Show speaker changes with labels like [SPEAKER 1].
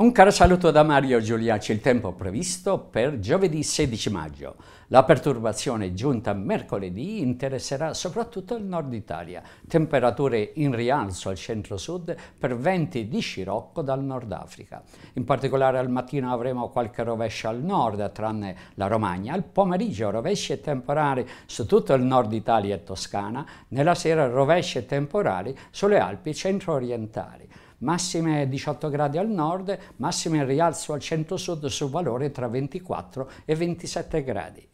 [SPEAKER 1] Un caro saluto da Mario Giuliacci, il tempo previsto per giovedì 16 maggio. La perturbazione giunta mercoledì interesserà soprattutto il nord Italia, temperature in rialzo al centro-sud per venti di scirocco dal nord Africa. In particolare al mattino avremo qualche rovescio al nord, tranne la Romagna, al pomeriggio rovesce temporali su tutto il nord Italia e Toscana, nella sera rovesce temporali sulle Alpi centro-orientali massime 18 gradi al nord, massime in rialzo al centro-sud sul valore tra 24 e 27 gradi.